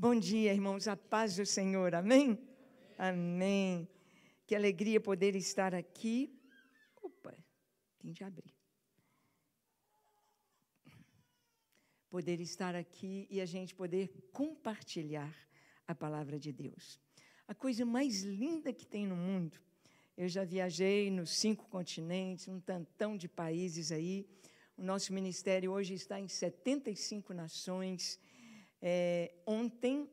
Bom dia, irmãos. A paz do Senhor. Amém? Amém. Amém. Que alegria poder estar aqui. Opa, tem de abrir. Poder estar aqui e a gente poder compartilhar a palavra de Deus. A coisa mais linda que tem no mundo. Eu já viajei nos cinco continentes, um tantão de países aí. O nosso ministério hoje está em 75 nações é, ontem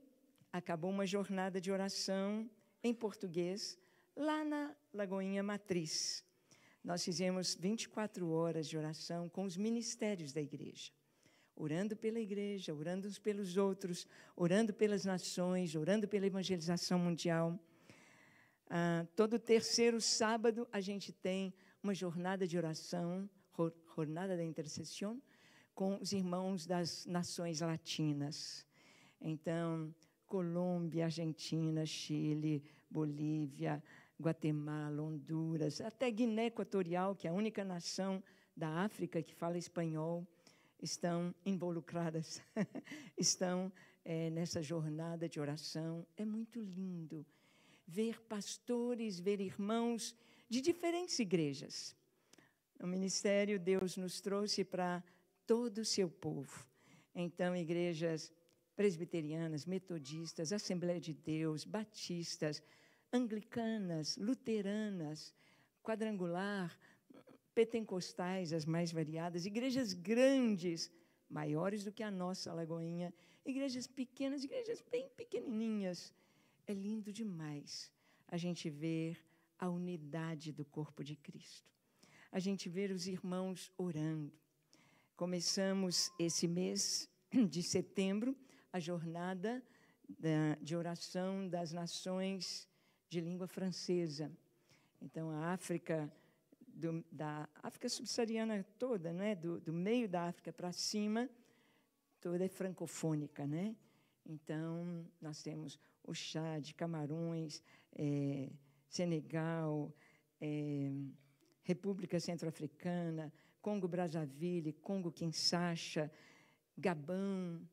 acabou uma jornada de oração em português lá na Lagoinha Matriz. Nós fizemos 24 horas de oração com os ministérios da igreja, orando pela igreja, orando uns pelos outros, orando pelas nações, orando pela evangelização mundial. Ah, todo terceiro sábado a gente tem uma jornada de oração, jornada da intercessão, com os irmãos das nações latinas. Então, Colômbia, Argentina, Chile, Bolívia, Guatemala, Honduras, até Guiné Equatorial, que é a única nação da África que fala espanhol, estão involucradas, estão é, nessa jornada de oração. É muito lindo ver pastores, ver irmãos de diferentes igrejas. No ministério, Deus nos trouxe para todo o seu povo. Então, igrejas presbiterianas, metodistas, Assembleia de Deus, batistas, anglicanas, luteranas, quadrangular, pentecostais, as mais variadas, igrejas grandes, maiores do que a nossa Lagoinha, igrejas pequenas, igrejas bem pequenininhas. É lindo demais a gente ver a unidade do corpo de Cristo, a gente ver os irmãos orando, Começamos esse mês de setembro a jornada de oração das nações de língua francesa. Então, a África, do, da África subsaariana toda, não é? do, do meio da África para cima, toda é francofônica. Né? Então, nós temos o Chad, Camarões, é, Senegal, é, República Centro-Africana, Congo-Brazzaville, Congo-Kinshasa, Gabão.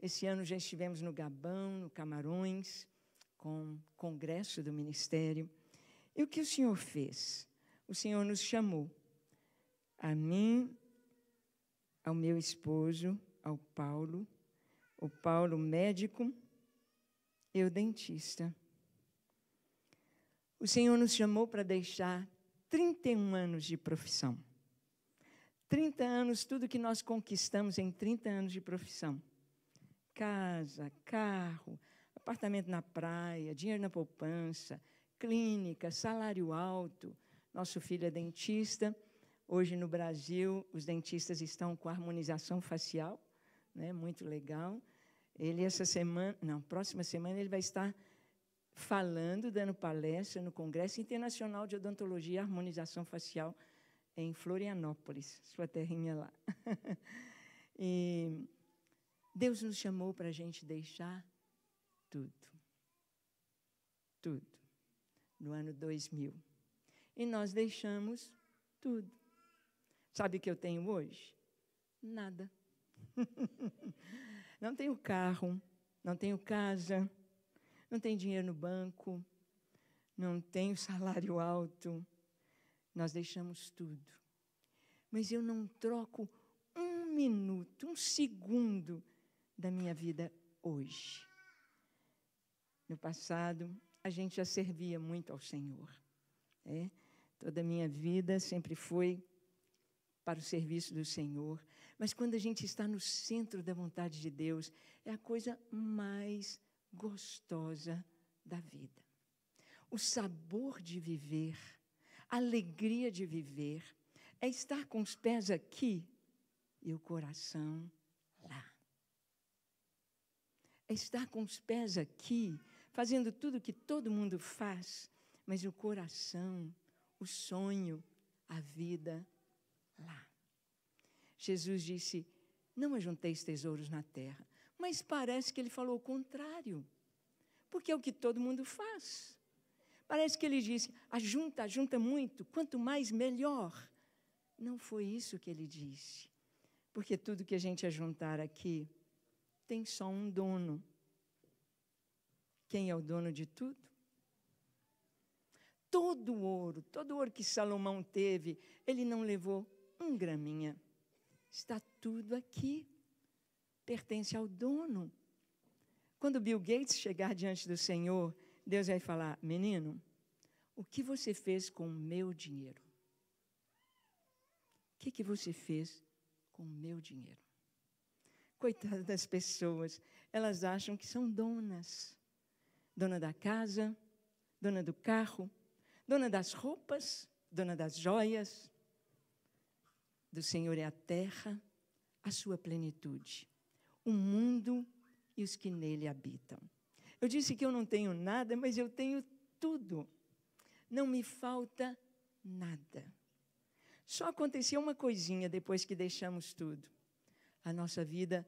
Esse ano já estivemos no Gabão, no Camarões, com o congresso do ministério. E o que o Senhor fez? O Senhor nos chamou, a mim, ao meu esposo, ao Paulo, o Paulo médico, eu dentista. O Senhor nos chamou para deixar 31 anos de profissão. 30 anos, tudo que nós conquistamos em 30 anos de profissão. Casa, carro, apartamento na praia, dinheiro na poupança, clínica, salário alto. Nosso filho é dentista. Hoje no Brasil, os dentistas estão com harmonização facial, né? Muito legal. Ele essa semana, não, próxima semana ele vai estar falando, dando palestra no Congresso Internacional de Odontologia e Harmonização Facial em Florianópolis, sua terrinha lá. e Deus nos chamou para a gente deixar tudo. Tudo. No ano 2000. E nós deixamos tudo. Sabe o que eu tenho hoje? Nada. não tenho carro, não tenho casa, não tenho dinheiro no banco, não tenho salário alto, nós deixamos tudo. Mas eu não troco um minuto, um segundo da minha vida hoje. No passado, a gente já servia muito ao Senhor. Né? Toda a minha vida sempre foi para o serviço do Senhor. Mas quando a gente está no centro da vontade de Deus, é a coisa mais gostosa da vida. O sabor de viver alegria de viver, é estar com os pés aqui e o coração lá. É estar com os pés aqui, fazendo tudo o que todo mundo faz, mas o coração, o sonho, a vida lá. Jesus disse: Não ajunteis tesouros na terra. Mas parece que ele falou o contrário, porque é o que todo mundo faz. Parece que ele disse: ajunta, ajunta é muito, quanto mais melhor. Não foi isso que ele disse. Porque tudo que a gente ajuntar aqui tem só um dono. Quem é o dono de tudo? Todo o ouro, todo o ouro que Salomão teve, ele não levou um graminha. Está tudo aqui. Pertence ao dono. Quando Bill Gates chegar diante do Senhor Deus vai falar: menino, o que você fez com o meu dinheiro? O que, que você fez com o meu dinheiro? Coitada das pessoas, elas acham que são donas. Dona da casa, dona do carro, dona das roupas, dona das joias. Do Senhor é a terra, a sua plenitude, o mundo e os que nele habitam. Eu disse que eu não tenho nada, mas eu tenho tudo. Não me falta nada. Só aconteceu uma coisinha depois que deixamos tudo. A nossa vida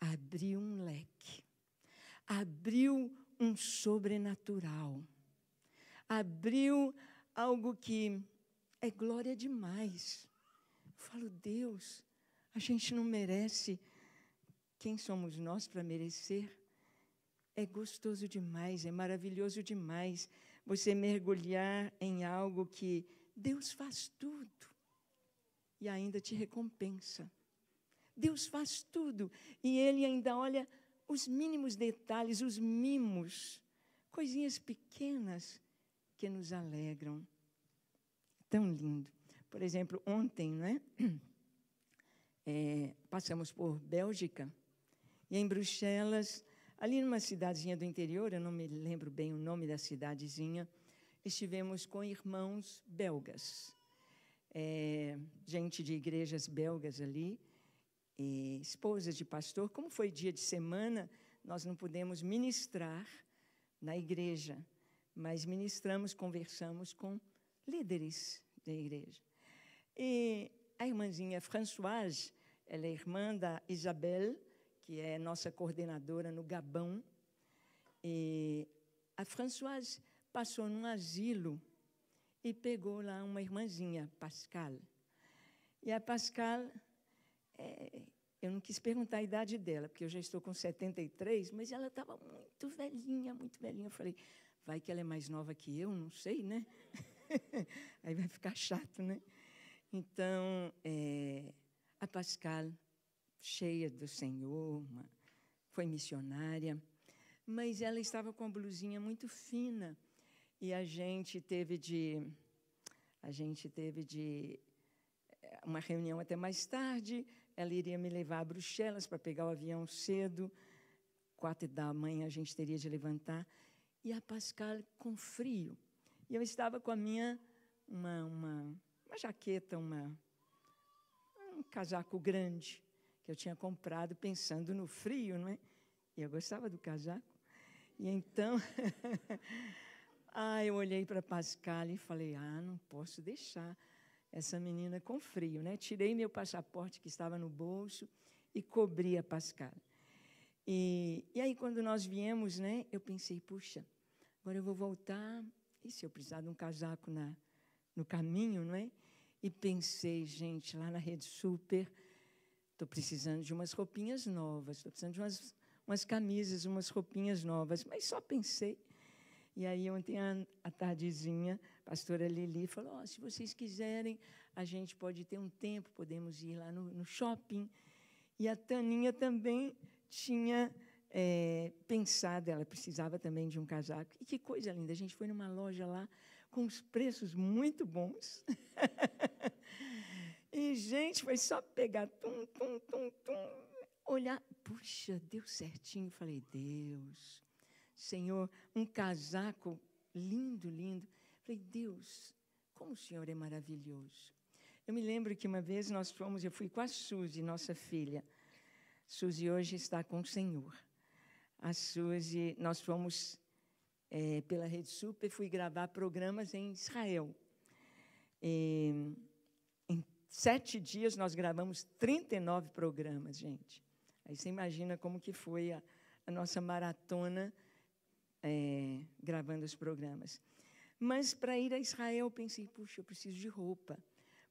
abriu um leque, abriu um sobrenatural, abriu algo que é glória demais. Eu falo, Deus, a gente não merece quem somos nós para merecer? É gostoso demais, é maravilhoso demais você mergulhar em algo que Deus faz tudo e ainda te recompensa. Deus faz tudo e Ele ainda olha os mínimos detalhes, os mimos, coisinhas pequenas que nos alegram. Tão lindo. Por exemplo, ontem, né? É, passamos por Bélgica e em Bruxelas, ali numa cidadezinha do interior, eu não me lembro bem o nome da cidadezinha, estivemos com irmãos belgas, é, gente de igrejas belgas ali, e esposas de pastor. Como foi dia de semana, nós não pudemos ministrar na igreja, mas ministramos, conversamos com líderes da igreja. E a irmãzinha Françoise, ela é irmã da Isabelle, que é nossa coordenadora no Gabão. E a Françoise passou num asilo e pegou lá uma irmãzinha, Pascal. E a Pascal, é, eu não quis perguntar a idade dela, porque eu já estou com 73, mas ela estava muito velhinha, muito velhinha. Eu falei, vai que ela é mais nova que eu, não sei, né? Aí vai ficar chato, né? Então, é, a Pascal cheia do Senhor, uma, foi missionária, mas ela estava com a blusinha muito fina e a gente teve de a gente teve de eh, uma reunião até mais tarde. Ela iria me levar a Bruxelas para pegar o avião cedo. Quatro da manhã a gente teria de levantar. E a Pascal com frio. E eu estava com a minha uma, uma, uma jaqueta, uma, um casaco grande que eu tinha comprado pensando no frio, não é? E eu gostava do casaco. E então, ah, eu olhei para Pascal e falei: "Ah, não posso deixar essa menina com frio, né? Tirei meu passaporte que estava no bolso e cobri a Pascal. E, e aí quando nós viemos, né, eu pensei: "Puxa, agora eu vou voltar e se eu precisar de um casaco na no caminho, não é? E pensei, gente, lá na Rede Super, Estou precisando de umas roupinhas novas, estou precisando de umas, umas camisas, umas roupinhas novas. Mas só pensei. E aí, ontem, à tardezinha, a pastora Lili falou: oh, se vocês quiserem, a gente pode ter um tempo, podemos ir lá no, no shopping. E a Taninha também tinha é, pensado, ela precisava também de um casaco. E que coisa linda! A gente foi numa loja lá com os preços muito bons. gente, foi só pegar, tum, tum, tum, tum, olhar. Puxa, deu certinho. Falei, Deus, Senhor, um casaco lindo, lindo. Falei, Deus, como o Senhor é maravilhoso. Eu me lembro que uma vez nós fomos, eu fui com a Suzy, nossa filha. Suzy hoje está com o Senhor. A Suzy, nós fomos é, pela Rede Super, fui gravar programas em Israel. E, sete dias nós gravamos 39 programas, gente. Aí você imagina como que foi a, a nossa maratona é, gravando os programas. Mas para ir a Israel, eu pensei, puxa, eu preciso de roupa.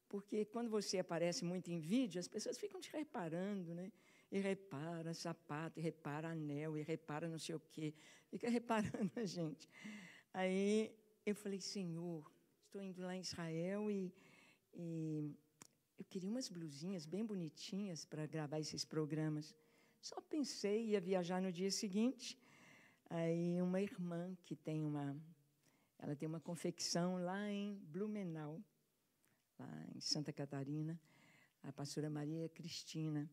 Porque quando você aparece muito em vídeo, as pessoas ficam te reparando, né? E repara sapato, e repara anel, e repara não sei o quê. Fica reparando a gente. Aí eu falei, Senhor, estou indo lá em Israel e, e eu queria umas blusinhas bem bonitinhas para gravar esses programas. Só pensei, ia viajar no dia seguinte. Aí uma irmã que tem uma, ela tem uma confecção lá em Blumenau, lá em Santa Catarina, a pastora Maria Cristina.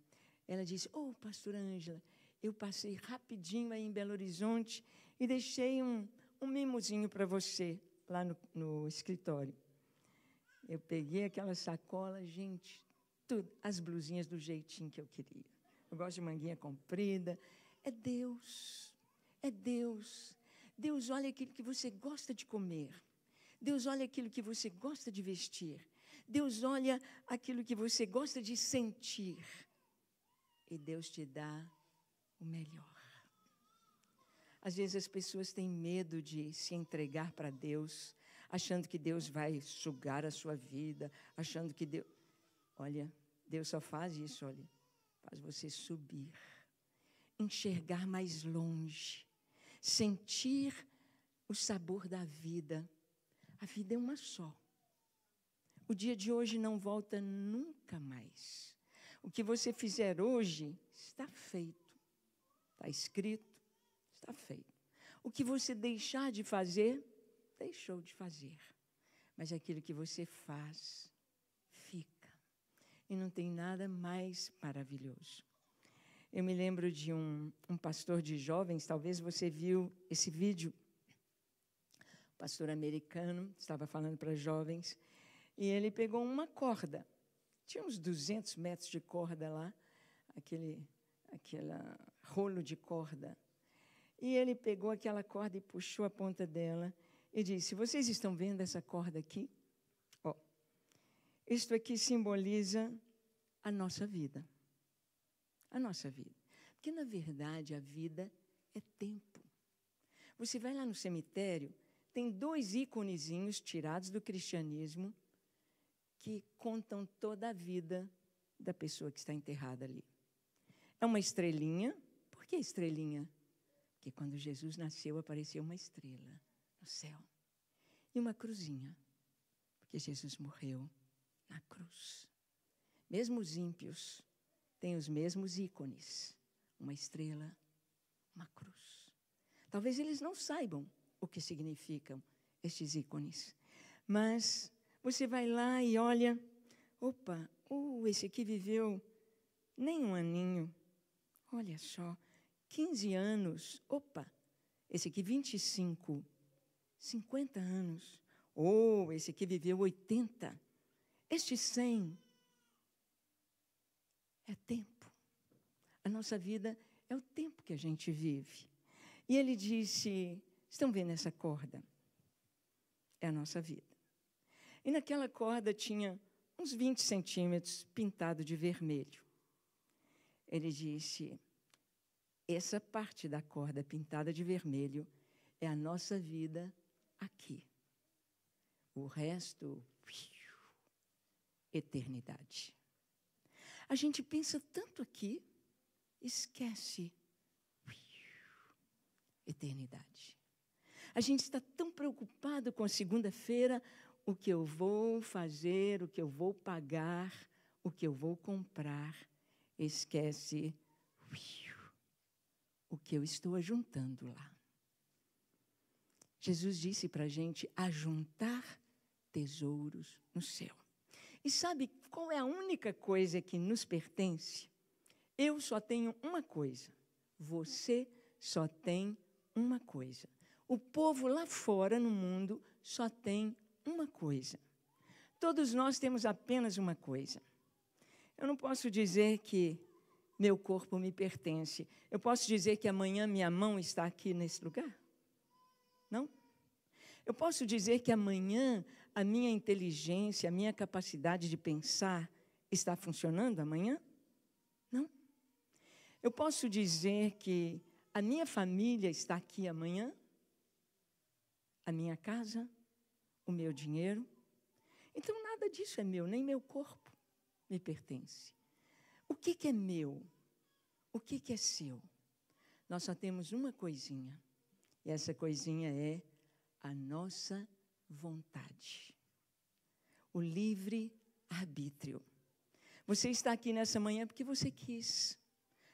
Ela disse: "Ô, oh, pastora Ângela, eu passei rapidinho aí em Belo Horizonte e deixei um, um mimozinho para você lá no, no escritório. Eu peguei aquela sacola, gente, tudo, as blusinhas do jeitinho que eu queria. Eu gosto de manguinha comprida. É Deus, é Deus. Deus olha aquilo que você gosta de comer. Deus olha aquilo que você gosta de vestir. Deus olha aquilo que você gosta de sentir. E Deus te dá o melhor. Às vezes as pessoas têm medo de se entregar para Deus achando que Deus vai sugar a sua vida, achando que Deus. Olha, Deus só faz isso, olha. Faz você subir, enxergar mais longe, sentir o sabor da vida. A vida é uma só. O dia de hoje não volta nunca mais. O que você fizer hoje está feito, está escrito, está feito. O que você deixar de fazer deixou de fazer. Mas aquilo que você faz, fica. E não tem nada mais maravilhoso. Eu me lembro de um, um pastor de jovens, talvez você viu esse vídeo. Um pastor americano estava falando para jovens e ele pegou uma corda. Tinha uns 200 metros de corda lá, aquele, aquele rolo de corda. E ele pegou aquela corda e puxou a ponta dela e disse: Vocês estão vendo essa corda aqui? Oh, isto aqui simboliza a nossa vida. A nossa vida. Porque, na verdade, a vida é tempo. Você vai lá no cemitério, tem dois íconezinhos tirados do cristianismo que contam toda a vida da pessoa que está enterrada ali. É uma estrelinha. Por que estrelinha? Porque quando Jesus nasceu apareceu uma estrela no céu. E uma cruzinha, porque Jesus morreu na cruz. Mesmo os ímpios têm os mesmos ícones: uma estrela, uma cruz. Talvez eles não saibam o que significam estes ícones, mas você vai lá e olha: opa, uh, esse aqui viveu nem um aninho. Olha só, 15 anos. Opa, esse aqui 25. 50 anos. Ou oh, esse aqui viveu 80. Este 100 é tempo. A nossa vida é o tempo que a gente vive. E ele disse: estão vendo essa corda? É a nossa vida. E naquela corda tinha uns 20 centímetros pintado de vermelho. Ele disse: essa parte da corda pintada de vermelho é a nossa vida aqui. O resto, eternidade. A gente pensa tanto aqui, esquece eternidade. A gente está tão preocupado com a segunda-feira, o que eu vou fazer, o que eu vou pagar, o que eu vou comprar. Esquece o que eu estou ajuntando lá. Jesus disse para a gente ajuntar tesouros no céu. E sabe qual é a única coisa que nos pertence? Eu só tenho uma coisa. Você só tem uma coisa. O povo lá fora no mundo só tem uma coisa. Todos nós temos apenas uma coisa. Eu não posso dizer que meu corpo me pertence. Eu posso dizer que amanhã minha mão está aqui nesse lugar? Não. Eu posso dizer que amanhã a minha inteligência, a minha capacidade de pensar está funcionando amanhã? Não. Eu posso dizer que a minha família está aqui amanhã? A minha casa? O meu dinheiro? Então nada disso é meu, nem meu corpo me pertence. O que, que é meu? O que, que é seu? Nós só temos uma coisinha e essa coisinha é a nossa vontade. O livre arbítrio. Você está aqui nessa manhã porque você quis.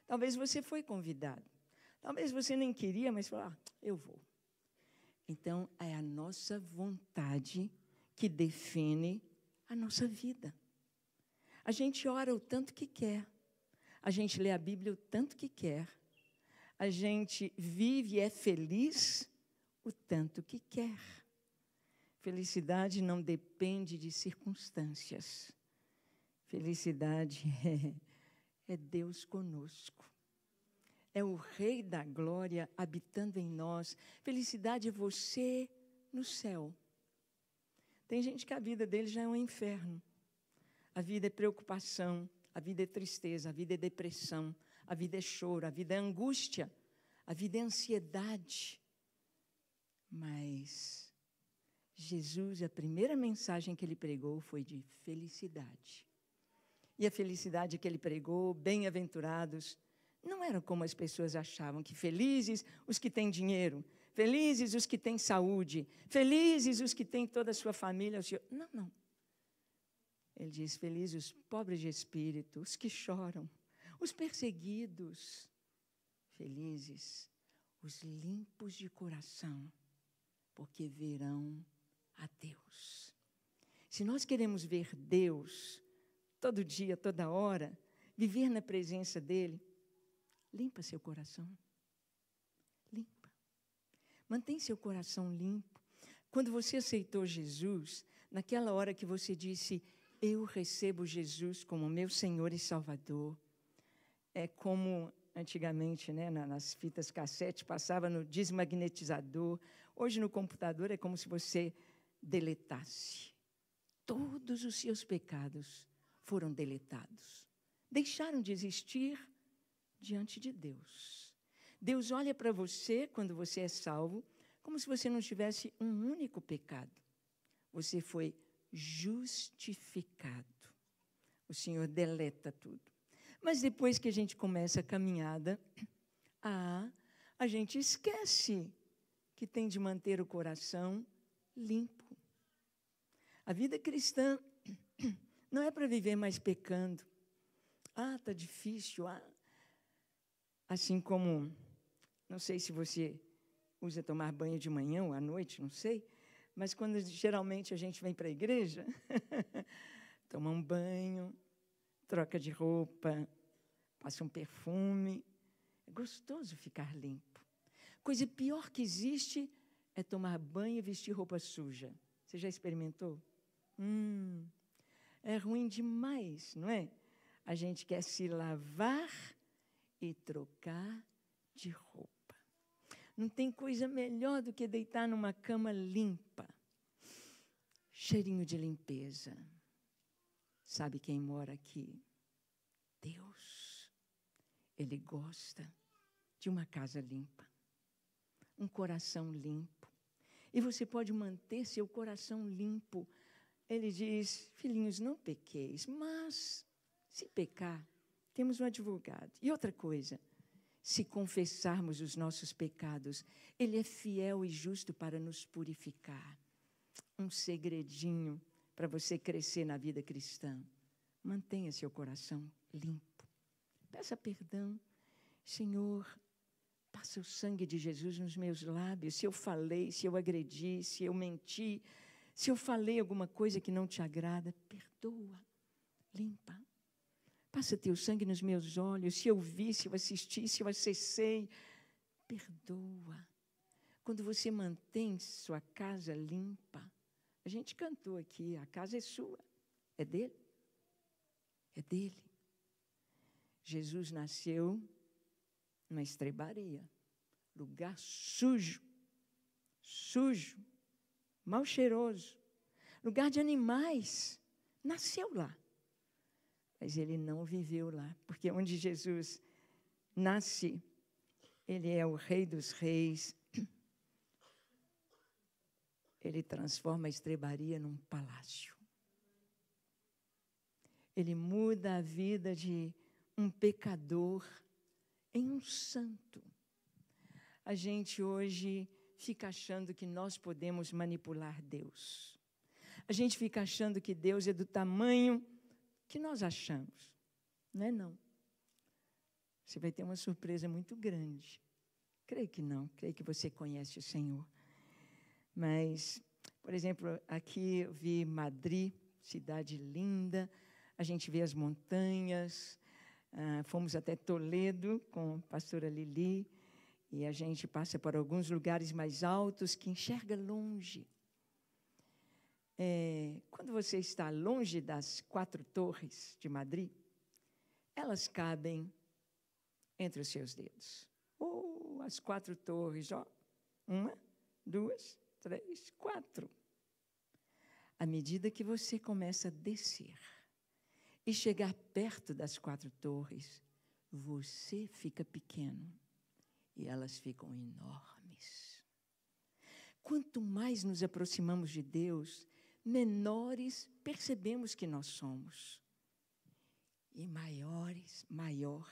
Talvez você foi convidado. Talvez você nem queria, mas falou: ah, eu vou. Então, é a nossa vontade que define a nossa vida. A gente ora o tanto que quer. A gente lê a Bíblia o tanto que quer a gente vive e é feliz o tanto que quer. Felicidade não depende de circunstâncias. Felicidade é, é Deus conosco. É o Rei da Glória habitando em nós. Felicidade é você no céu. Tem gente que a vida dele já é um inferno. A vida é preocupação, a vida é tristeza, a vida é depressão, a vida é choro, a vida é angústia, a vida é ansiedade. Mas Jesus, a primeira mensagem que ele pregou foi de felicidade. E a felicidade que ele pregou, bem-aventurados, não era como as pessoas achavam, que felizes os que têm dinheiro, felizes os que têm saúde, felizes os que têm toda a sua família. Não, não. Ele diz: felizes os pobres de espírito, os que choram, os perseguidos, felizes, os limpos de coração, porque verão a Deus. Se nós queremos ver Deus todo dia, toda hora, viver na presença dEle, limpa seu coração. Limpa. Mantém seu coração limpo. Quando você aceitou Jesus, naquela hora que você disse, Eu recebo Jesus como meu Senhor e Salvador, é como antigamente, né, nas fitas cassete, passava no desmagnetizador. Hoje, no computador, é como se você deletasse. Todos os seus pecados foram deletados. Deixaram de existir diante de Deus. Deus olha para você, quando você é salvo, como se você não tivesse um único pecado. Você foi justificado. O Senhor deleta tudo. Mas depois que a gente começa a caminhada, ah, a gente esquece que tem de manter o coração limpo. A vida cristã não é para viver mais pecando. Ah, está difícil. Ah. Assim como, não sei se você usa tomar banho de manhã ou à noite, não sei, mas quando geralmente a gente vem para a igreja, toma um banho, troca de roupa, passa um perfume. É gostoso ficar limpo. Coisa pior que existe é tomar banho e vestir roupa suja. Você já experimentou? Hum, é ruim demais, não é? A gente quer se lavar e trocar de roupa. Não tem coisa melhor do que deitar numa cama limpa. Cheirinho de limpeza. Sabe quem mora aqui? Deus. Ele gosta de uma casa limpa, um coração limpo. E você pode manter seu coração limpo. Ele diz: Filhinhos, não pequeis, mas se pecar, temos um advogado. E outra coisa, se confessarmos os nossos pecados, Ele é fiel e justo para nos purificar. Um segredinho para você crescer na vida cristã. Mantenha seu coração limpo. Peça perdão. Senhor, passa o sangue de Jesus nos meus lábios. Se eu falei, se eu agredi, se eu menti, se eu falei alguma coisa que não te agrada, perdoa, limpa. Passa teu sangue nos meus olhos. Se eu vi, se eu assisti, se eu acessei, perdoa. Quando você mantém sua casa limpa, a gente cantou aqui, a casa é sua, é dele. É dele. Jesus nasceu numa estrebaria, lugar sujo, sujo, mal cheiroso, lugar de animais. Nasceu lá. Mas ele não viveu lá, porque onde Jesus nasce, ele é o Rei dos Reis, ele transforma a estrebaria num palácio. Ele muda a vida de um pecador em um santo. A gente hoje fica achando que nós podemos manipular Deus. A gente fica achando que Deus é do tamanho que nós achamos. Não é não. Você vai ter uma surpresa muito grande. Creio que não, creio que você conhece o Senhor. Mas, por exemplo, aqui eu vi Madrid, cidade linda, a gente vê as montanhas, ah, fomos até Toledo com a pastora Lili, e a gente passa por alguns lugares mais altos que enxerga longe. É, quando você está longe das quatro torres de Madrid, elas cabem entre os seus dedos. Ou oh, as quatro torres, ó. Uma, duas, três, quatro. À medida que você começa a descer e chegar perto das quatro torres, você fica pequeno e elas ficam enormes. Quanto mais nos aproximamos de Deus, menores percebemos que nós somos. E maiores, maior,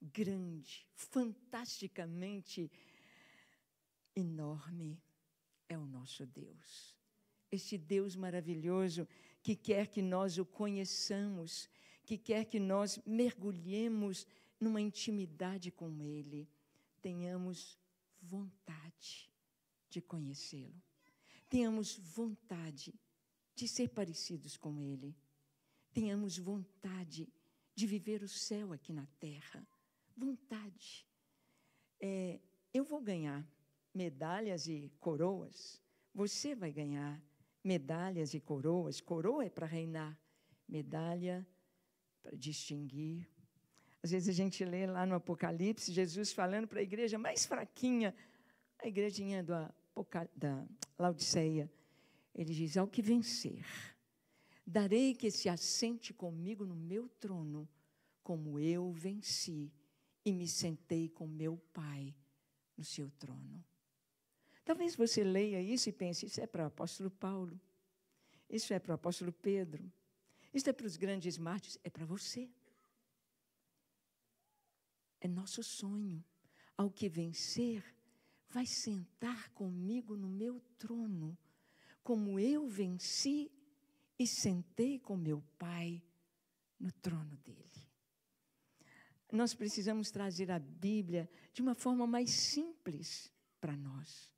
grande, fantasticamente enorme é o nosso Deus. Este Deus maravilhoso que quer que nós o conheçamos, que quer que nós mergulhemos numa intimidade com Ele, tenhamos vontade de conhecê-lo, tenhamos vontade de ser parecidos com Ele, tenhamos vontade de viver o céu aqui na terra, vontade. É, eu vou ganhar medalhas e coroas. Você vai ganhar medalhas e coroas. Coroa é para reinar, medalha para distinguir. Às vezes a gente lê lá no Apocalipse Jesus falando para a igreja mais fraquinha, a igrejinha do Apocal... da Laodiceia. Ele diz: Ao que vencer, darei que se assente comigo no meu trono, como eu venci e me sentei com meu Pai no seu trono. Talvez você leia isso e pense: isso é para o apóstolo Paulo, isso é para o apóstolo Pedro, isso é para os grandes mártires, é para você. É nosso sonho. Ao que vencer, vai sentar comigo no meu trono, como eu venci e sentei com meu Pai no trono dele. Nós precisamos trazer a Bíblia de uma forma mais simples para nós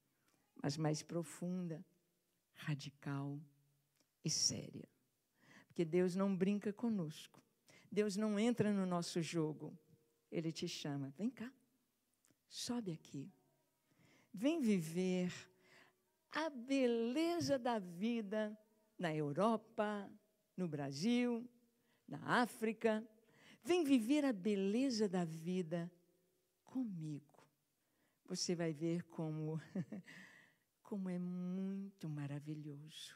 mas mais profunda, radical e séria. Porque Deus não brinca conosco. Deus não entra no nosso jogo. Ele te chama, vem cá. Sobe aqui. Vem viver a beleza da vida na Europa, no Brasil, na África. Vem viver a beleza da vida comigo. Você vai ver como como é muito maravilhoso.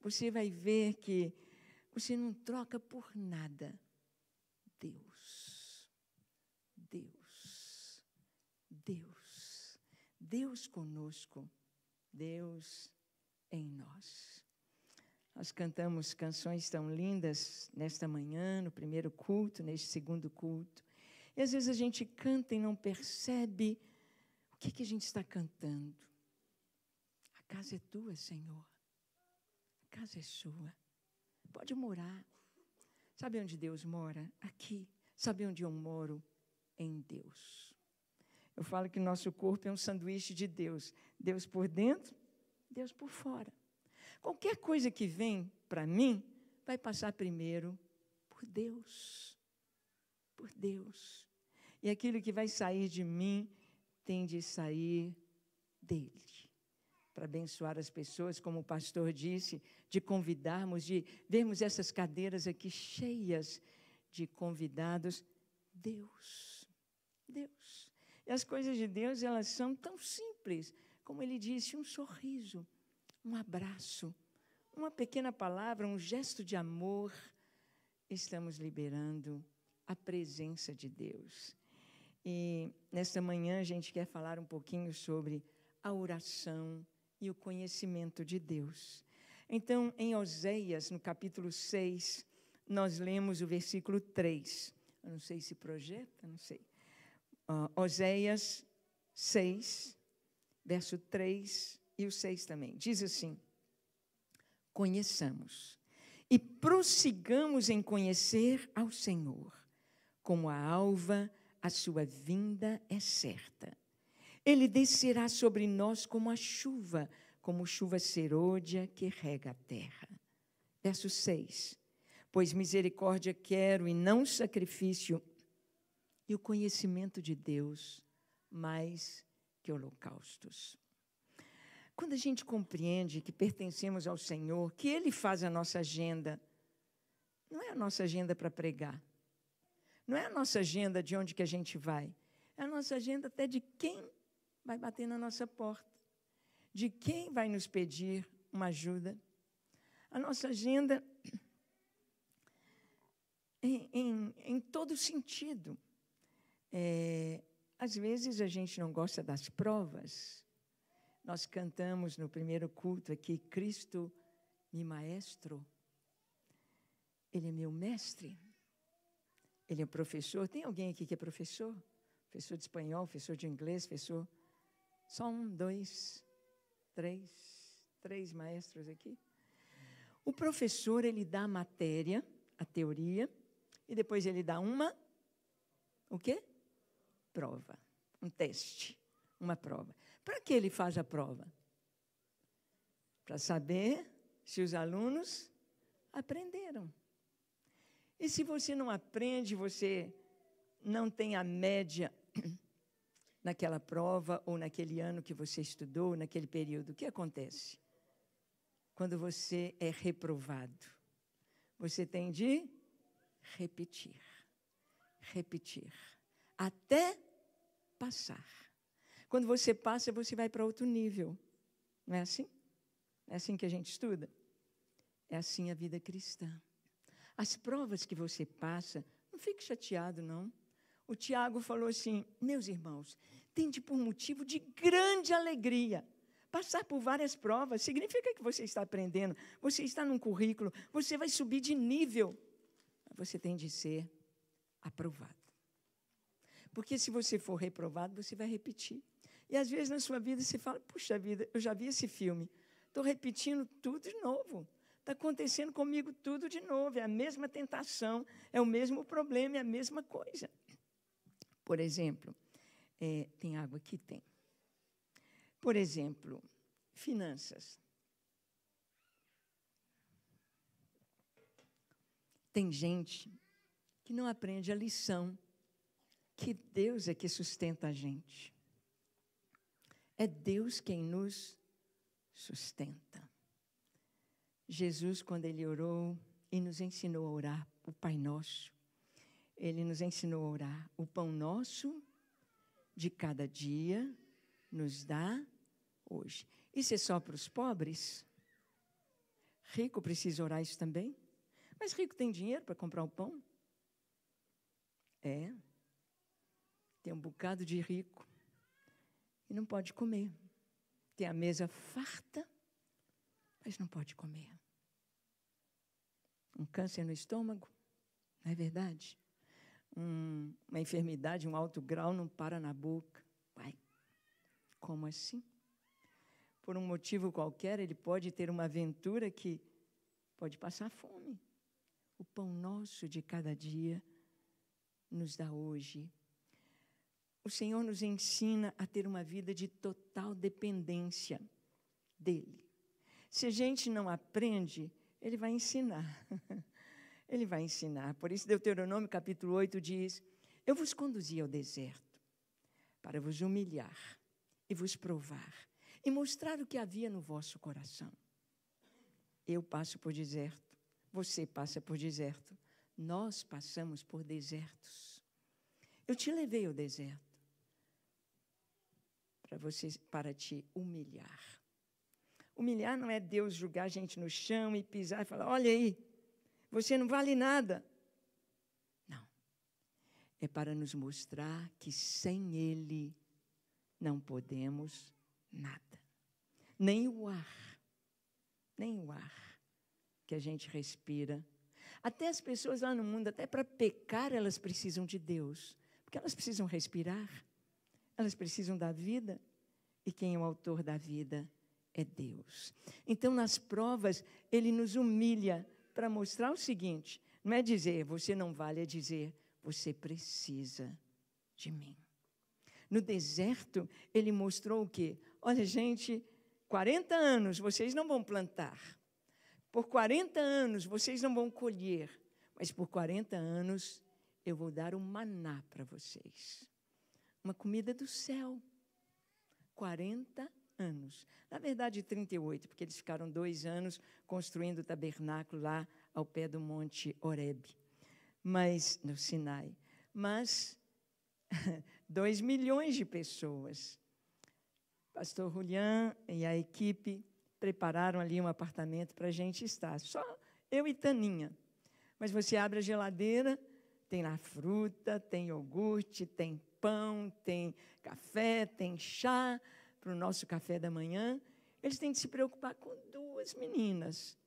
Você vai ver que você não troca por nada. Deus, Deus, Deus, Deus conosco, Deus em nós. Nós cantamos canções tão lindas nesta manhã, no primeiro culto, neste segundo culto. E às vezes a gente canta e não percebe o que, que a gente está cantando casa é tua, Senhor. A casa é sua. Pode morar. Sabe onde Deus mora? Aqui. Sabe onde eu moro? Em Deus. Eu falo que nosso corpo é um sanduíche de Deus. Deus por dentro, Deus por fora. Qualquer coisa que vem para mim vai passar primeiro por Deus. Por Deus. E aquilo que vai sair de mim tem de sair dele para abençoar as pessoas, como o pastor disse, de convidarmos, de vermos essas cadeiras aqui cheias de convidados. Deus, Deus. E as coisas de Deus, elas são tão simples, como ele disse, um sorriso, um abraço, uma pequena palavra, um gesto de amor. Estamos liberando a presença de Deus. E nesta manhã a gente quer falar um pouquinho sobre a oração e o conhecimento de Deus. Então, em Oséias, no capítulo 6, nós lemos o versículo 3. Eu não sei se projeta, não sei. Uh, Oséias 6, verso 3 e o 6 também. Diz assim: Conheçamos e prossigamos em conhecer ao Senhor. Como a alva, a sua vinda é certa ele descerá sobre nós como a chuva, como chuva serôdia que rega a terra. Verso 6. Pois misericórdia quero e não sacrifício, e o conhecimento de Deus mais que holocaustos. Quando a gente compreende que pertencemos ao Senhor, que Ele faz a nossa agenda, não é a nossa agenda para pregar, não é a nossa agenda de onde que a gente vai, é a nossa agenda até de quem vai bater na nossa porta. De quem vai nos pedir uma ajuda? A nossa agenda, em, em, em todo sentido. É, às vezes a gente não gosta das provas. Nós cantamos no primeiro culto aqui: Cristo, me maestro. Ele é meu mestre. Ele é professor. Tem alguém aqui que é professor? Professor de espanhol, professor de inglês, professor só um, dois, três, três maestros aqui. O professor ele dá a matéria, a teoria, e depois ele dá uma, o quê? Prova, um teste, uma prova. Para que ele faz a prova? Para saber se os alunos aprenderam. E se você não aprende, você não tem a média naquela prova ou naquele ano que você estudou, naquele período. O que acontece? Quando você é reprovado, você tem de repetir, repetir, até passar. Quando você passa, você vai para outro nível. Não é assim? É assim que a gente estuda? É assim a vida cristã. As provas que você passa, não fique chateado, não o Tiago falou assim: Meus irmãos, tende por tipo, motivo de grande alegria. Passar por várias provas significa que você está aprendendo, você está num currículo, você vai subir de nível. Você tem de ser aprovado. Porque se você for reprovado, você vai repetir. E às vezes na sua vida você fala: Puxa vida, eu já vi esse filme, estou repetindo tudo de novo. Está acontecendo comigo tudo de novo, é a mesma tentação, é o mesmo problema, é a mesma coisa. Por exemplo, é, tem água que tem. Por exemplo, finanças. Tem gente que não aprende a lição que Deus é que sustenta a gente. É Deus quem nos sustenta. Jesus, quando ele orou e nos ensinou a orar o Pai Nosso, ele nos ensinou a orar. O pão nosso de cada dia nos dá hoje. Isso é só para os pobres? Rico precisa orar isso também? Mas rico tem dinheiro para comprar o pão? É. Tem um bocado de rico e não pode comer. Tem a mesa farta, mas não pode comer. Um câncer no estômago, não é verdade? um, uma enfermidade, um alto grau, não para na boca. pai como assim? Por um motivo qualquer, ele pode ter uma aventura que pode passar fome. O pão nosso de cada dia nos dá hoje. O Senhor nos ensina a ter uma vida de total dependência dEle. Se a gente não aprende, Ele vai ensinar. Ele vai ensinar. Por isso, Deuteronômio capítulo 8 diz: Eu vos conduzi ao deserto para vos humilhar e vos provar e mostrar o que havia no vosso coração. Eu passo por deserto, você passa por deserto, nós passamos por desertos. Eu te levei ao deserto para você para te humilhar. Humilhar não é Deus julgar a gente no chão e pisar e falar: "Olha aí, você não vale nada. Não. É para nos mostrar que sem Ele não podemos nada. Nem o ar, nem o ar que a gente respira. Até as pessoas lá no mundo, até para pecar, elas precisam de Deus, porque elas precisam respirar, elas precisam da vida, e quem é o autor da vida é Deus. Então, nas provas, ele nos humilha para mostrar o seguinte: não é dizer você não vale, é dizer você precisa de mim. No deserto, ele mostrou o quê? Olha, gente, 40 anos vocês não vão plantar, por 40 anos vocês não vão colher, mas por 40 anos eu vou dar o um maná para vocês uma comida do céu. 40 anos. Na verdade, 38, porque eles ficaram dois anos construindo o tabernáculo lá ao pé do Monte Horeb, mas no Sinai. Mas 2 milhões de pessoas. Pastor Julian e a equipe prepararam ali um apartamento para a gente estar. Só eu e Taninha. Mas você abre a geladeira, tem lá fruta, tem iogurte, tem pão, tem café, tem chá, para o nosso café da manhã, eles têm de se preocupar com duas meninas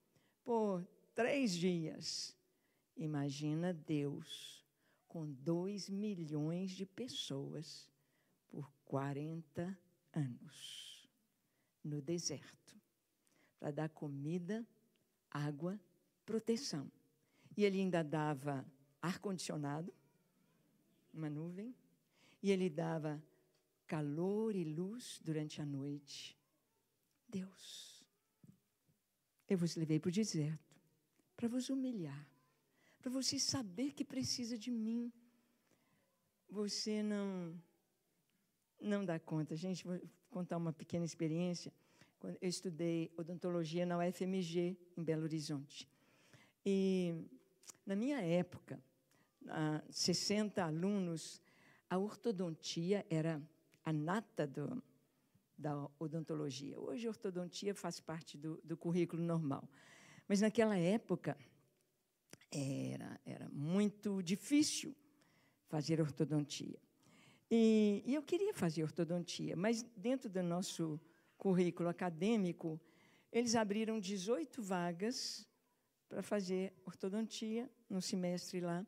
por três dias. Imagina Deus com dois milhões de pessoas por 40 anos no deserto para dar comida, água, proteção. E ele ainda dava ar-condicionado, uma nuvem, e ele dava calor e luz durante a noite. Deus, eu vos levei para o deserto para vos humilhar, para você saber que precisa de mim. Você não não dá conta. Gente, vou contar uma pequena experiência. Quando eu estudei odontologia na UFMG, em Belo Horizonte. E, na minha época, 60 ah, alunos, a ortodontia era a nata do, da odontologia. Hoje, a ortodontia faz parte do, do currículo normal. Mas, naquela época, era, era muito difícil fazer ortodontia. E, e eu queria fazer ortodontia, mas, dentro do nosso currículo acadêmico, eles abriram 18 vagas para fazer ortodontia no semestre lá.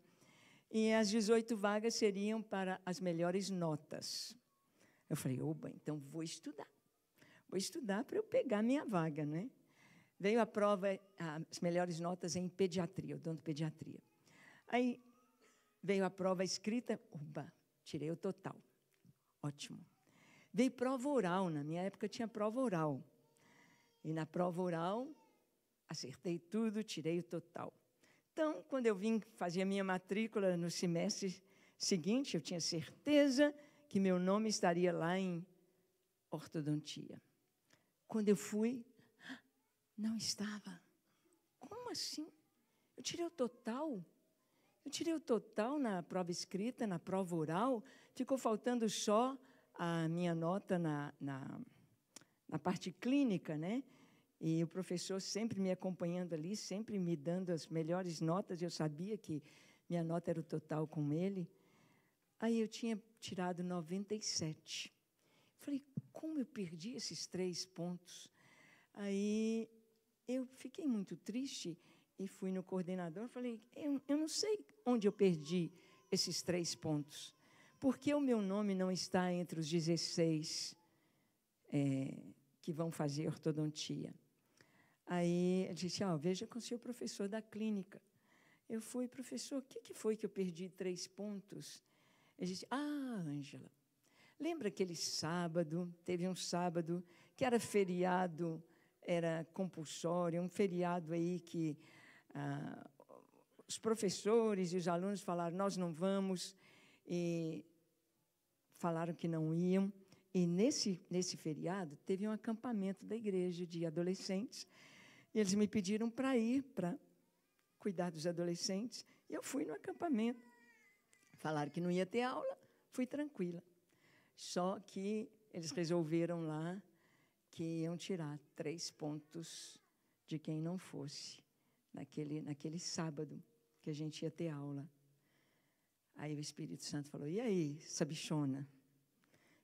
E as 18 vagas seriam para as melhores notas. Eu falei, oba, então vou estudar. Vou estudar para eu pegar minha vaga, né? Veio a prova, as melhores notas em pediatria, eu dando pediatria. Aí veio a prova escrita, oba, tirei o total. Ótimo. Veio prova oral, na minha época tinha prova oral. E na prova oral, acertei tudo, tirei o total. Então, quando eu vim fazer a minha matrícula no semestre seguinte, eu tinha certeza que meu nome estaria lá em ortodontia. Quando eu fui, não estava. Como assim? Eu tirei o total. Eu tirei o total na prova escrita, na prova oral. Ficou faltando só a minha nota na, na, na parte clínica, né? E o professor sempre me acompanhando ali, sempre me dando as melhores notas. Eu sabia que minha nota era o total com ele. Aí eu tinha tirado 97. Falei, como eu perdi esses três pontos? Aí eu fiquei muito triste e fui no coordenador. Falei, eu, eu não sei onde eu perdi esses três pontos. Por que o meu nome não está entre os 16 é, que vão fazer ortodontia? Aí ele disse, ah, veja com o seu professor da clínica. Eu fui, professor, o que, que foi que eu perdi três pontos? A disse: ah, Ângela, lembra aquele sábado? Teve um sábado que era feriado, era compulsório, um feriado aí que ah, os professores e os alunos falaram: nós não vamos, e falaram que não iam. E nesse, nesse feriado teve um acampamento da igreja de adolescentes. E eles me pediram para ir para cuidar dos adolescentes. E eu fui no acampamento. Falaram que não ia ter aula, fui tranquila. Só que eles resolveram lá que iam tirar três pontos de quem não fosse naquele, naquele sábado que a gente ia ter aula. Aí o Espírito Santo falou: E aí, sabichona?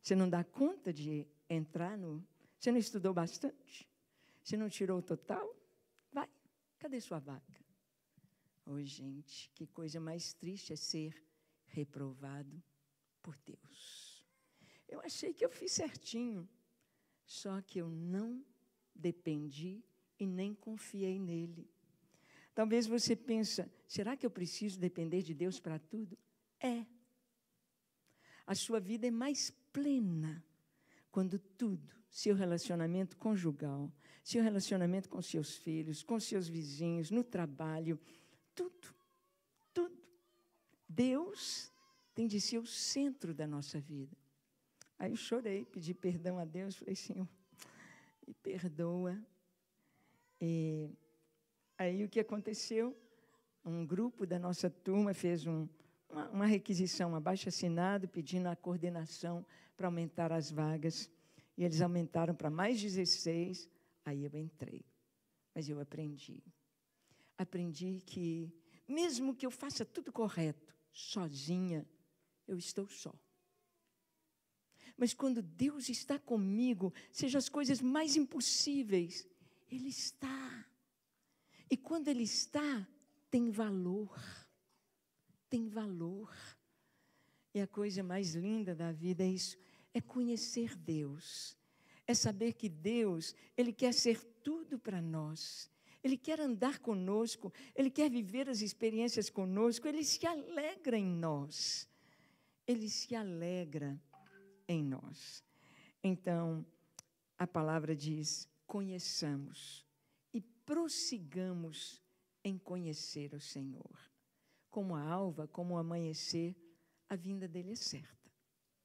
Você não dá conta de entrar no. Você não estudou bastante? Você não tirou o total? Vai, cadê sua vaca? Oh, gente, que coisa mais triste é ser reprovado por Deus. Eu achei que eu fiz certinho, só que eu não dependi e nem confiei nele. Talvez você pense, será que eu preciso depender de Deus para tudo? É. A sua vida é mais plena quando tudo, seu relacionamento conjugal, seu relacionamento com seus filhos, com seus vizinhos, no trabalho, tudo Deus tem de ser o centro da nossa vida. Aí eu chorei, pedi perdão a Deus, falei, Senhor, me perdoa. E aí o que aconteceu? Um grupo da nossa turma fez um, uma, uma requisição, um abaixo-assinado, pedindo a coordenação para aumentar as vagas. E eles aumentaram para mais 16, aí eu entrei. Mas eu aprendi. Aprendi que, mesmo que eu faça tudo correto, sozinha, eu estou só. Mas quando Deus está comigo, seja as coisas mais impossíveis, Ele está. E quando Ele está, tem valor. Tem valor. E a coisa mais linda da vida é isso: é conhecer Deus. É saber que Deus, Ele quer ser tudo para nós. Ele quer andar conosco, ele quer viver as experiências conosco, ele se alegra em nós. Ele se alegra em nós. Então, a palavra diz: conheçamos e prossigamos em conhecer o Senhor. Como a alva, como o amanhecer, a vinda dele é certa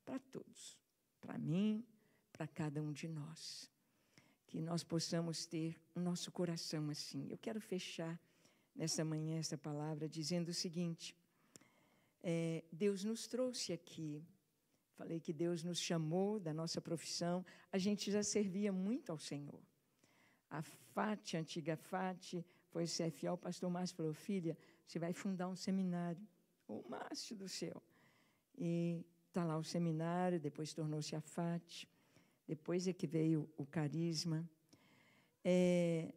para todos, para mim, para cada um de nós que nós possamos ter o nosso coração assim. Eu quero fechar nessa manhã essa palavra dizendo o seguinte: é, Deus nos trouxe aqui. Falei que Deus nos chamou da nossa profissão. A gente já servia muito ao Senhor. A Fati, a antiga Fati, foi CFA. O pastor Márcio falou: Filha, você vai fundar um seminário. O Márcio do céu. E está lá o seminário, depois tornou-se a Fati depois é que veio o carisma. É,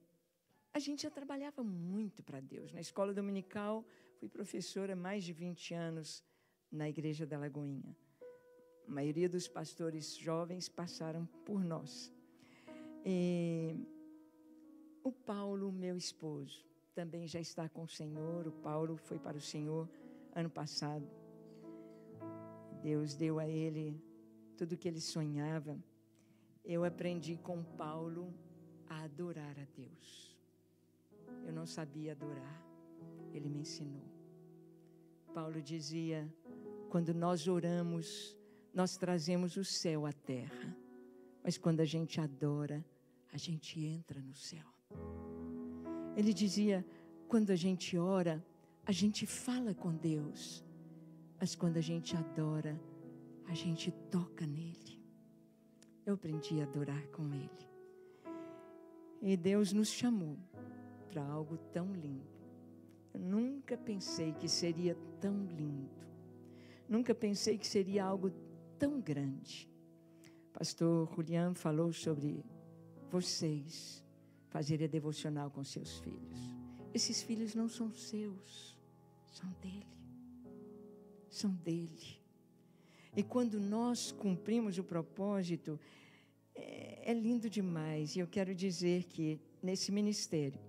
a gente já trabalhava muito para Deus. Na escola dominical, fui professora mais de 20 anos na Igreja da Lagoinha. A maioria dos pastores jovens passaram por nós. E o Paulo, meu esposo, também já está com o Senhor. O Paulo foi para o Senhor ano passado. Deus deu a ele tudo o que ele sonhava eu aprendi com Paulo a adorar a Deus. Eu não sabia adorar, ele me ensinou. Paulo dizia: quando nós oramos, nós trazemos o céu à terra, mas quando a gente adora, a gente entra no céu. Ele dizia: quando a gente ora, a gente fala com Deus, mas quando a gente adora, a gente toca nele eu aprendi a adorar com Ele. E Deus nos chamou para algo tão lindo. Eu nunca pensei que seria tão lindo. Nunca pensei que seria algo tão grande. Pastor Julián falou sobre vocês fazerem a devocional com seus filhos. Esses filhos não são seus, são dele. São dele. E quando nós cumprimos o propósito, é, é lindo demais. E eu quero dizer que nesse ministério,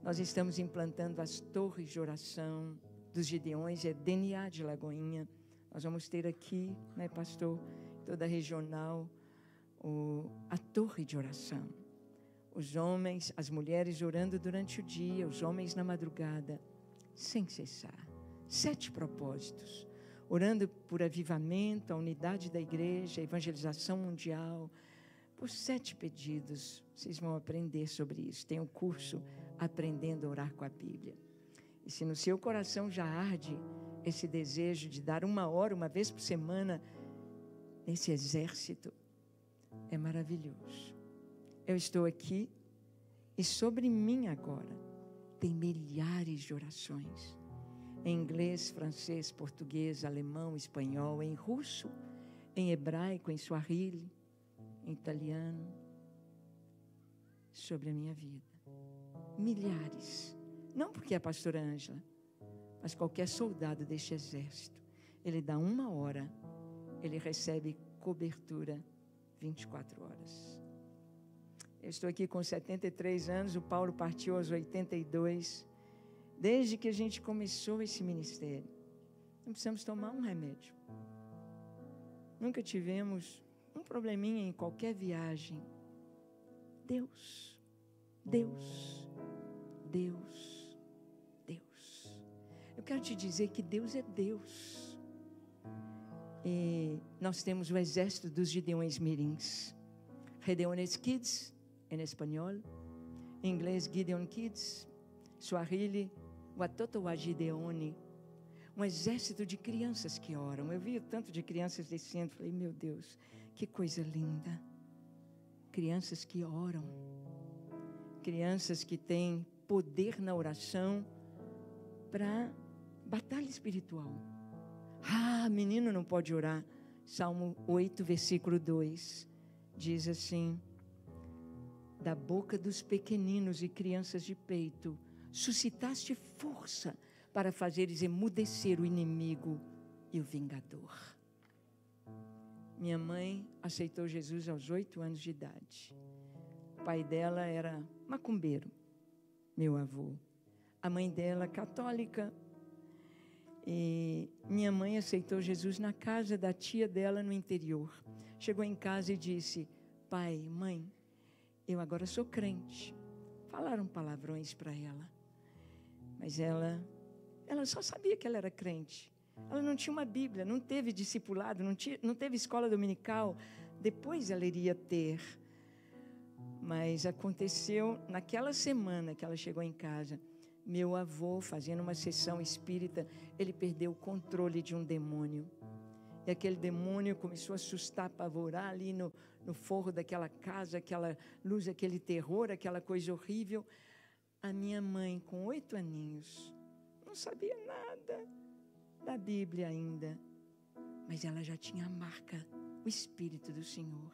nós estamos implantando as torres de oração dos Gideões, é DNA de Lagoinha. Nós vamos ter aqui, né, pastor, toda a regional, o, a torre de oração. Os homens, as mulheres orando durante o dia, os homens na madrugada, sem cessar. Sete propósitos orando por avivamento, a unidade da igreja, a evangelização mundial. Por sete pedidos, vocês vão aprender sobre isso. Tem o um curso Aprendendo a Orar com a Bíblia. E se no seu coração já arde esse desejo de dar uma hora, uma vez por semana, nesse exército, é maravilhoso. Eu estou aqui e sobre mim agora tem milhares de orações em inglês, francês, português, alemão, espanhol, em russo, em hebraico, em swahili, em italiano, sobre a minha vida. Milhares. Não porque é a pastora Ângela, mas qualquer soldado deste exército. Ele dá uma hora, ele recebe cobertura 24 horas. Eu estou aqui com 73 anos, o Paulo partiu aos 82 desde que a gente começou esse ministério. Não precisamos tomar um remédio. Nunca tivemos um probleminha em qualquer viagem. Deus, Deus, Deus, Deus. Eu quero te dizer que Deus é Deus. E nós temos o exército dos Gideões Mirins. Gideones Kids, em espanhol. Em inglês, Gideon Kids. Swahili, o Atotowajideone, um exército de crianças que oram. Eu vi o tanto de crianças descendo, falei, meu Deus, que coisa linda. Crianças que oram, crianças que têm poder na oração para batalha espiritual. Ah, menino não pode orar. Salmo 8, versículo 2 diz assim: Da boca dos pequeninos e crianças de peito suscitaste força para fazeres emudecer o inimigo e o vingador. Minha mãe aceitou Jesus aos oito anos de idade. O pai dela era macumbeiro, meu avô. A mãe dela, católica. E minha mãe aceitou Jesus na casa da tia dela no interior. Chegou em casa e disse: Pai, mãe, eu agora sou crente. Falaram palavrões para ela. Mas ela, ela só sabia que ela era crente. Ela não tinha uma Bíblia, não teve discipulado, não, tinha, não teve escola dominical. Depois ela iria ter. Mas aconteceu naquela semana que ela chegou em casa. Meu avô, fazendo uma sessão espírita, ele perdeu o controle de um demônio. E aquele demônio começou a assustar, apavorar ali no, no forro daquela casa, aquela luz, aquele terror, aquela coisa horrível a minha mãe, com oito aninhos, não sabia nada da Bíblia ainda, mas ela já tinha a marca, o Espírito do Senhor.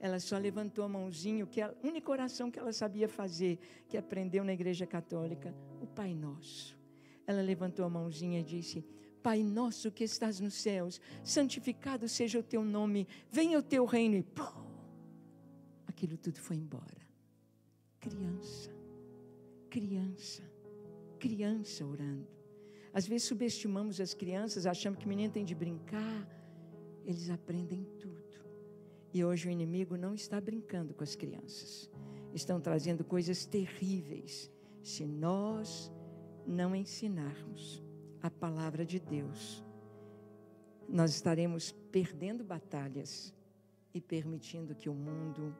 Ela só levantou a mãozinha, que a única oração que ela sabia fazer, que aprendeu na Igreja Católica, o Pai Nosso. Ela levantou a mãozinha e disse: Pai nosso que estás nos céus, santificado seja o teu nome, venha o teu reino. E pum, aquilo tudo foi embora. Criança criança, criança orando. Às vezes subestimamos as crianças, achamos que menino tem de brincar, eles aprendem tudo. E hoje o inimigo não está brincando com as crianças. Estão trazendo coisas terríveis se nós não ensinarmos a palavra de Deus. Nós estaremos perdendo batalhas e permitindo que o mundo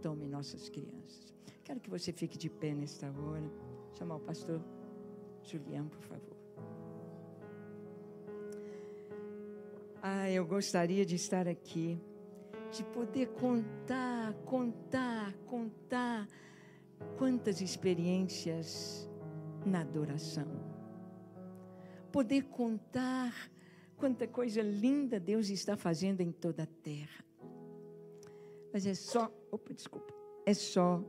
tome nossas crianças. Quero que você fique de pé nesta hora. Chamar o pastor Julião, por favor. Ah, eu gostaria de estar aqui, de poder contar, contar, contar quantas experiências na adoração. Poder contar quanta coisa linda Deus está fazendo em toda a terra. Mas é só, opa, desculpa, é só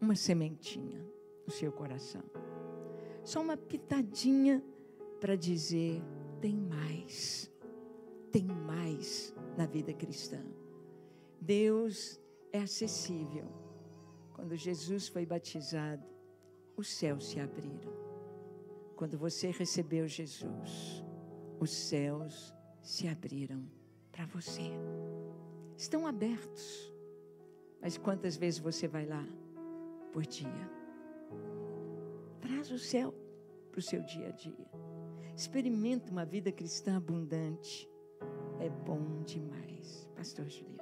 uma sementinha no seu coração. Só uma pitadinha para dizer: tem mais, tem mais na vida cristã. Deus é acessível. Quando Jesus foi batizado, os céus se abriram. Quando você recebeu Jesus, os céus se abriram para você. Estão abertos. Mas quantas vezes você vai lá por dia. Traz o céu para o seu dia a dia. Experimenta uma vida cristã abundante. É bom demais. Pastor Juliano.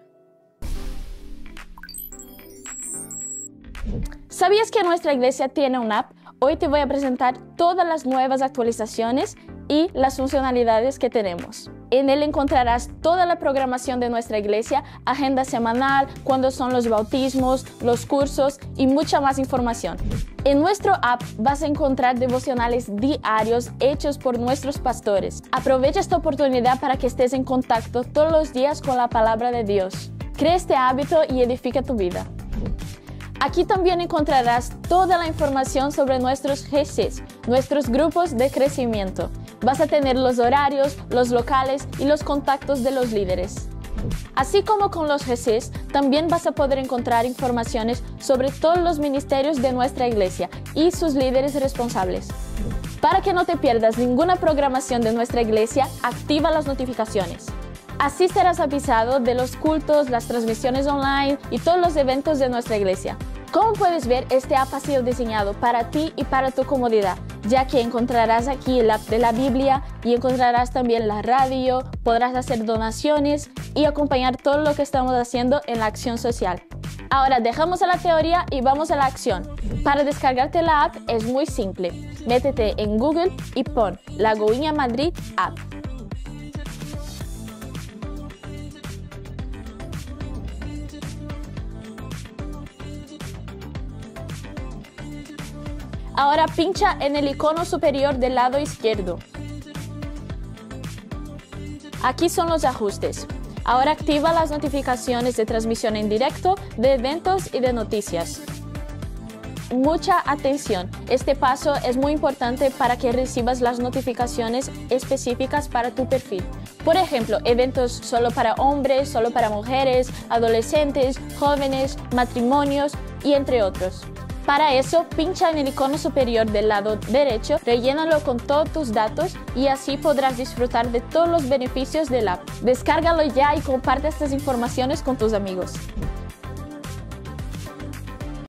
Sabias que nossa igreja tem um app? Hoje te vou apresentar todas as novas atualizações e as funcionalidades que temos. En él encontrarás toda la programación de nuestra iglesia, agenda semanal, cuándo son los bautismos, los cursos y mucha más información. En nuestro app vas a encontrar devocionales diarios hechos por nuestros pastores. Aprovecha esta oportunidad para que estés en contacto todos los días con la palabra de Dios. Crea este hábito y edifica tu vida. Aquí también encontrarás toda la información sobre nuestros GCs, nuestros grupos de crecimiento. Vas a tener los horarios, los locales y los contactos de los líderes. Así como con los GCs, también vas a poder encontrar informaciones sobre todos los ministerios de nuestra iglesia y sus líderes responsables. Para que no te pierdas ninguna programación de nuestra iglesia, activa las notificaciones. Así serás avisado de los cultos, las transmisiones online y todos los eventos de nuestra iglesia. Como puedes ver, este app ha sido diseñado para ti y para tu comodidad, ya que encontrarás aquí el app de la Biblia y encontrarás también la radio, podrás hacer donaciones y acompañar todo lo que estamos haciendo en la acción social. Ahora dejamos a la teoría y vamos a la acción. Para descargarte la app es muy simple. Métete en Google y pon La Goiña Madrid App. Ahora pincha en el icono superior del lado izquierdo. Aquí son los ajustes. Ahora activa las notificaciones de transmisión en directo, de eventos y de noticias. Mucha atención, este paso es muy importante para que recibas las notificaciones específicas para tu perfil. Por ejemplo, eventos solo para hombres, solo para mujeres, adolescentes, jóvenes, matrimonios y entre otros. Para eso, pincha en el icono superior del lado derecho, rellénalo con todos tus datos y así podrás disfrutar de todos los beneficios del app. Descárgalo ya y comparte estas informaciones con tus amigos.